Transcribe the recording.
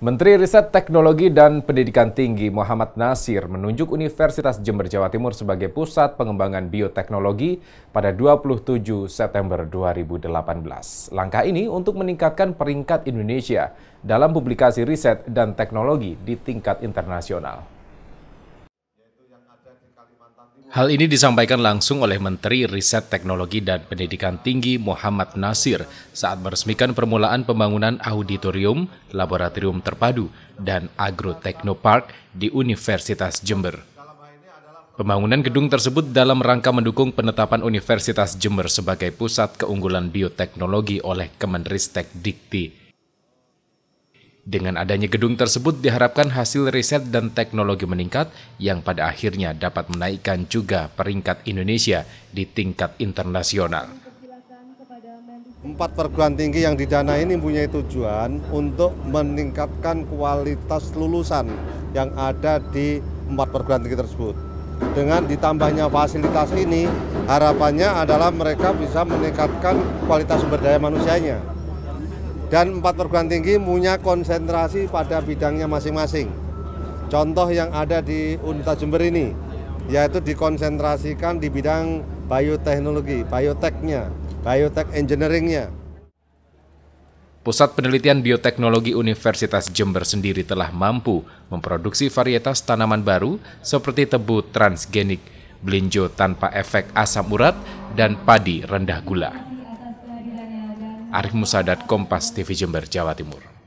Menteri Riset Teknologi dan Pendidikan Tinggi Muhammad Nasir menunjuk Universitas Jember Jawa Timur sebagai pusat pengembangan bioteknologi pada 27 September 2018. Langkah ini untuk meningkatkan peringkat Indonesia dalam publikasi riset dan teknologi di tingkat internasional. Hal ini disampaikan langsung oleh Menteri Riset Teknologi dan Pendidikan Tinggi Muhammad Nasir saat meresmikan permulaan pembangunan auditorium, laboratorium terpadu, dan agroteknopark di Universitas Jember. Pembangunan gedung tersebut dalam rangka mendukung penetapan Universitas Jember sebagai pusat keunggulan bioteknologi oleh Kemenristek Dikti dengan adanya gedung tersebut diharapkan hasil riset dan teknologi meningkat yang pada akhirnya dapat menaikkan juga peringkat Indonesia di tingkat internasional. Empat perguruan tinggi yang didana ini punya tujuan untuk meningkatkan kualitas lulusan yang ada di empat perguruan tinggi tersebut. Dengan ditambahnya fasilitas ini, harapannya adalah mereka bisa meningkatkan kualitas sumber daya manusianya. Dan empat perguruan tinggi punya konsentrasi pada bidangnya masing-masing. Contoh yang ada di Universitas Jember ini, yaitu dikonsentrasikan di bidang bioteknologi, bioteknya, biotek engineeringnya. Pusat Penelitian Bioteknologi Universitas Jember sendiri telah mampu memproduksi varietas tanaman baru seperti tebu transgenik, belinjo tanpa efek asam urat, dan padi rendah gula. Arif Musadat, Kompas TV Jember Jawa Timur